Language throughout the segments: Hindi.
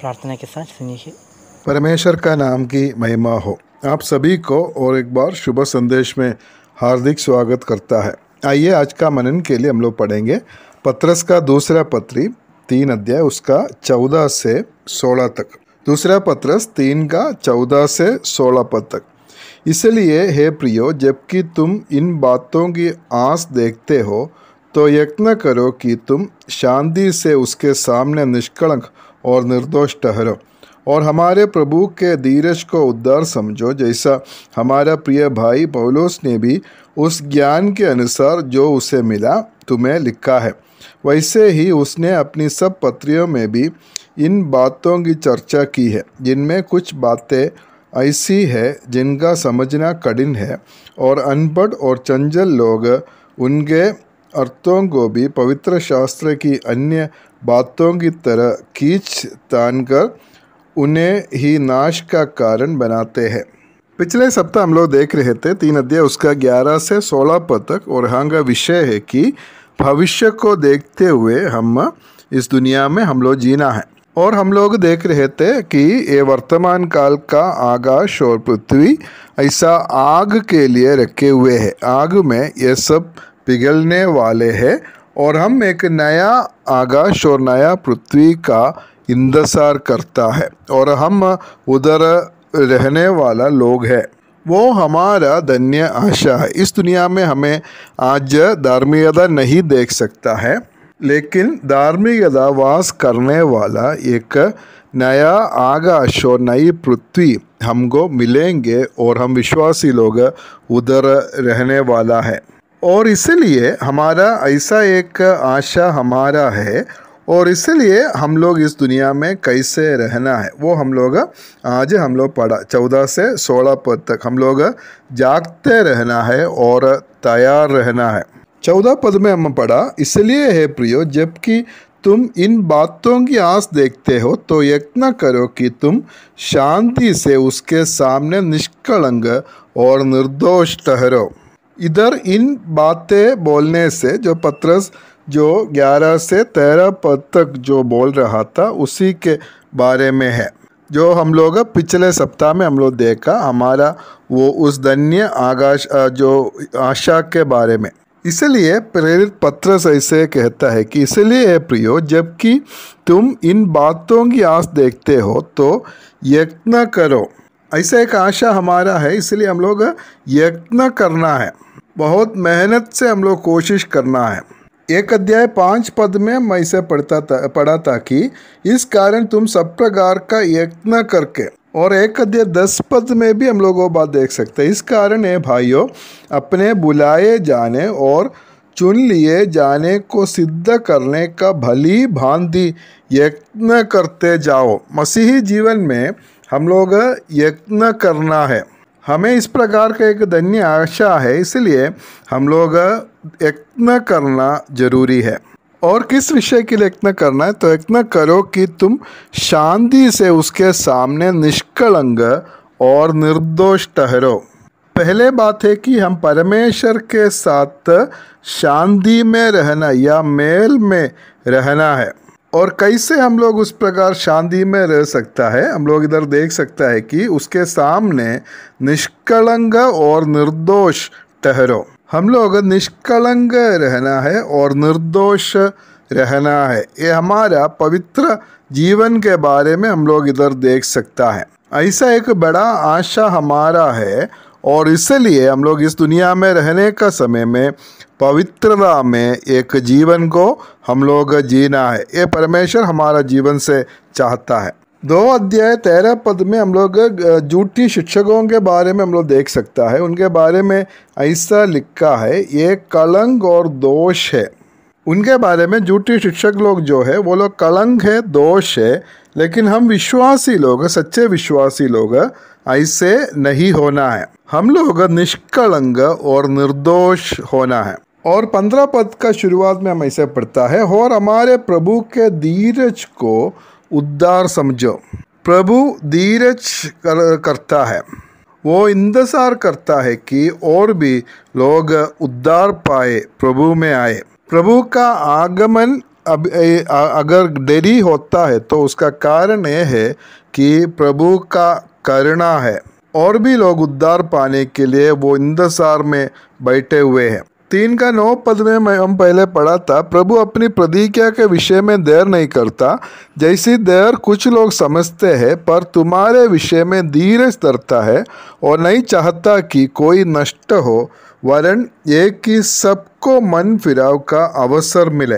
प्रार्थना के साथ सुनिए परमेश्वर का नाम की महिमा हो आप सभी को और एक बार शुभ संदेश में हार्दिक स्वागत करता है आइए आज का मनन के लिए हम लोग पढ़ेंगे पत्रस का दूसरा पत्री तीन अध्याय उसका चौदह से सोलह तक दूसरा पत्रस तीन का चौदह से सोलह पद तक इसलिए हे प्रियो जबकि तुम इन बातों की आस देखते हो तो यत्न करो कि तुम शांति से उसके सामने निष्कलंक और निर्दोष ठहरो और हमारे प्रभु के धीरज को उद्धार समझो जैसा हमारा प्रिय भाई पौलोस ने भी उस ज्ञान के अनुसार जो उसे मिला तुम्हें लिखा है वैसे ही उसने अपनी सब पत्रियों में भी इन बातों की चर्चा की है जिनमें कुछ बातें ऐसी है जिनका समझना कठिन है और अनपढ़ और चंचल लोग उनके अर्थों को भी पवित्र शास्त्र की अन्य बातों की तरह खींच तान कर उन्हें ही नाश का कारण बनाते हैं पिछले सप्ताह हम लोग देख रहे थे तीन अध्याय उसका ग्यारह से सोलह पद तक और हाँ का विषय है कि भविष्य को देखते हुए हम इस दुनिया में हम लोग जीना है और हम लोग देख रहे थे कि ये वर्तमान काल का आकाश और पृथ्वी ऐसा आग के लिए रखे हुए है आग में ये सब पिघलने वाले हैं और हम एक नया आकाश और नया पृथ्वी का इंतज़ार करता है और हम उधर रहने वाला लोग है वो हमारा धन्य आशा है इस दुनिया में हमें आज धार्मिकता नहीं देख सकता है लेकिन धार्मिकता वास करने वाला एक नया आकाश और नई पृथ्वी हमको मिलेंगे और हम विश्वासी लोग उधर रहने वाला है और इसलिए हमारा ऐसा एक आशा हमारा है और इसलिए हम लोग इस दुनिया में कैसे रहना है वो हम लोग आज हम लोग पढ़ा चौदह से सोलह पद तक हम लोग जागते रहना है और तैयार रहना है चौदह पद में हम पढ़ा इसलिए है प्रियो जबकि तुम इन बातों की आस देखते हो तो यत्न करो कि तुम शांति से उसके सामने निष्कलंग और निर्दोष ठहरो इधर इन बातें बोलने से जो पत्रस जो 11 से 13 पद तक जो बोल रहा था उसी के बारे में है जो हम लोग पिछले सप्ताह में हम लोग देखा हमारा वो उस धन्य आकाश जो आशा के बारे में इसलिए प्रेरित पत्र ऐसे कहता है कि इसलिए प्रियो जबकि तुम इन बातों की आस देखते हो तो यत्न करो ऐसा एक आशा हमारा है इसलिए हम लोग यत्न करना है बहुत मेहनत से हम लोग कोशिश करना है एक अध्याय पांच पद में मैं इसे पढ़ता था पढ़ा था कि इस कारण तुम सब प्रकार का यत्न करके और एक अध्याय दस पद में भी हम लोग वो बात देख सकते हैं इस कारण है भाइयों अपने बुलाए जाने और चुन लिए जाने को सिद्ध करने का भली भांति यत्न करते जाओ मसीही जीवन में हम लोग यत्न करना है हमें इस प्रकार का एक धन्य आशा है इसलिए हम लोग यत्न करना जरूरी है और किस विषय के लिए यत्न करना है तो यत्न करो कि तुम शांति से उसके सामने निष्कलंग और निर्दोष ठहरो पहले बात है कि हम परमेश्वर के साथ शांति में रहना या मेल में रहना है और कैसे हम लोग उस प्रकार शांति में रह सकता है हम लोग इधर देख सकता है कि उसके सामने निष्कलंग और निर्दोष ठहरो हम लोग निष्कलंग रहना है और निर्दोष रहना है ये हमारा पवित्र जीवन के बारे में हम लोग इधर देख सकता है ऐसा एक बड़ा आशा हमारा है और इसलिए हम लोग इस दुनिया में रहने का समय में पवित्रता में एक जीवन को हम लोग जीना है ये परमेश्वर हमारा जीवन से चाहता है दो अध्याय तेरह पद में हम लोग झूठी शिक्षकों के बारे में हम लोग देख सकता है उनके बारे में ऐसा लिखा है ये कलंग और दोष है उनके बारे में झूठी शिक्षक लोग जो है वो लोग कलंग है दोष है लेकिन हम विश्वासी लोग सच्चे विश्वासी लोग ऐसे नहीं होना है हम लोग निष्कलंग और निर्दोष होना है और पंद्रह पद का शुरुआत में हम ऐसे पढ़ता है और हमारे प्रभु के धीरज को उद्धार समझो प्रभु धीरज कर, करता है वो इंतजार करता है कि और भी लोग उद्धार पाए प्रभु में आए प्रभु का आगमन अब अगर देरी होता है तो उसका कारण यह है कि प्रभु का करना है और भी लोग उद्धार पाने के लिए वो इंतजार में बैठे हुए हैं तीन का नौ पद में हम पहले पढ़ा था प्रभु अपनी प्रतिज्ञा के विषय में देर नहीं करता जैसी देर कुछ लोग समझते हैं पर तुम्हारे विषय में धीरज धरता है और नहीं चाहता कि कोई नष्ट हो वरण एक कि सबको मन फिराव का अवसर मिले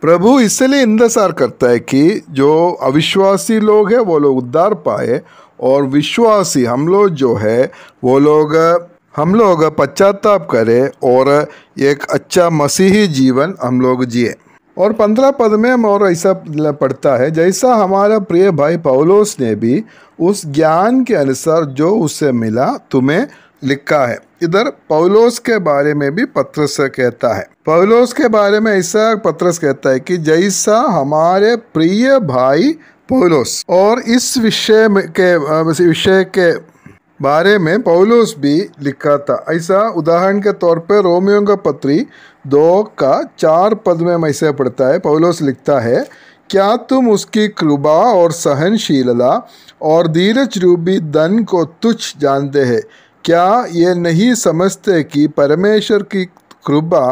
प्रभु इसलिए इंतजार करता है कि जो अविश्वासी लोग हैं वो लोग उद्धार पाए और विश्वासी हम लोग जो है वो लोग हम लोग पश्चाताप करें और एक अच्छा मसीही जीवन हम लोग जिए और पंद्रह पद में हम और ऐसा पढ़ता है जैसा हमारा प्रिय भाई पौलोस ने भी उस ज्ञान के अनुसार जो उसे मिला तुम्हें लिखा है इधर पौलोस के बारे में भी पत्रस कहता है पौलोस के बारे में ऐसा पत्रस कहता है कि जैसा हमारे प्रिय भाई पौलोस और इस विषय के विषय के बारे में पौलोस भी लिखा था ऐसा उदाहरण के तौर पर रोमियो का पत्री दो का चार पद में ऐसे पढ़ता है पौलोस लिखता है क्या तुम उसकी कृपा और सहनशीलता और धीरज रूपी धन को तुच्छ जानते हैं क्या ये नहीं समझते कि परमेश्वर की कृपा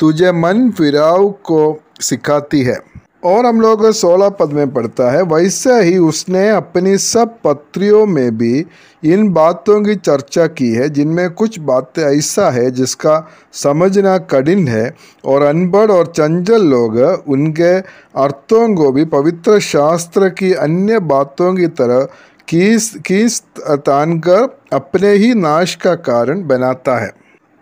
तुझे मन फिराव को सिखाती है और हम लोग सोलह पद में पढ़ता है वैसे ही उसने अपनी सब पत्रियों में भी इन बातों की चर्चा की है जिनमें कुछ बातें ऐसा है जिसका समझना कठिन है और अनपढ़ और चंचल लोग उनके अर्थों को भी पवित्र शास्त्र की अन्य बातों की तरह कीस कीस तान कर अपने ही नाश का कारण बनाता है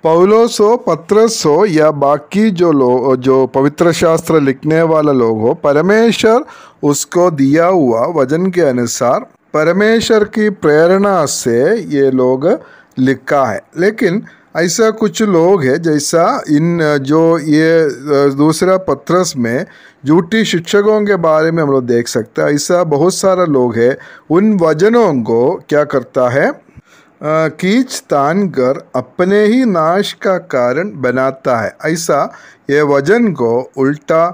हो पत्रस हो या बाकी जो लोग जो पवित्र शास्त्र लिखने वाला लोग हो परमेश्वर उसको दिया हुआ वजन के अनुसार परमेश्वर की प्रेरणा से ये लोग लिखा है लेकिन ऐसा कुछ लोग है जैसा इन जो ये दूसरा पत्रस में झूठी शिक्षकों के बारे में हम लोग देख सकते हैं ऐसा बहुत सारा लोग है उन वजनों को क्या करता है कीच तान कर अपने ही नाश का कारण बनाता है ऐसा ये वजन को उल्टा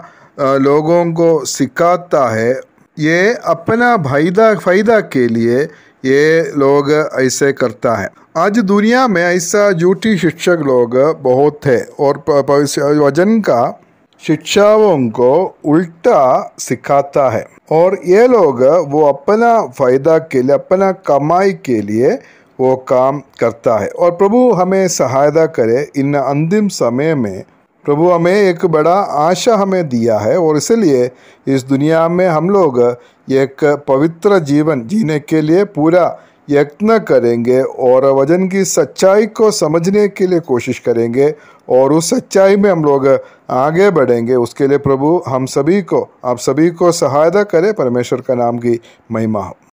लोगों को सिखाता है ये अपना फायदा फायदा के लिए ये लोग ऐसे करता है आज दुनिया में ऐसा झूठी शिक्षक लोग बहुत है और वजन का शिक्षाओं को उल्टा सिखाता है और ये लोग वो अपना फायदा के लिए अपना कमाई के लिए वो काम करता है और प्रभु हमें सहायता करे इन अंतिम समय में प्रभु हमें एक बड़ा आशा हमें दिया है और इसलिए इस दुनिया में हम लोग एक पवित्र जीवन जीने के लिए पूरा यत्न करेंगे और वजन की सच्चाई को समझने के लिए कोशिश करेंगे और उस सच्चाई में हम लोग आगे बढ़ेंगे उसके लिए प्रभु हम सभी को आप सभी को सहायता करें परमेश्वर का नाम की महिमा हो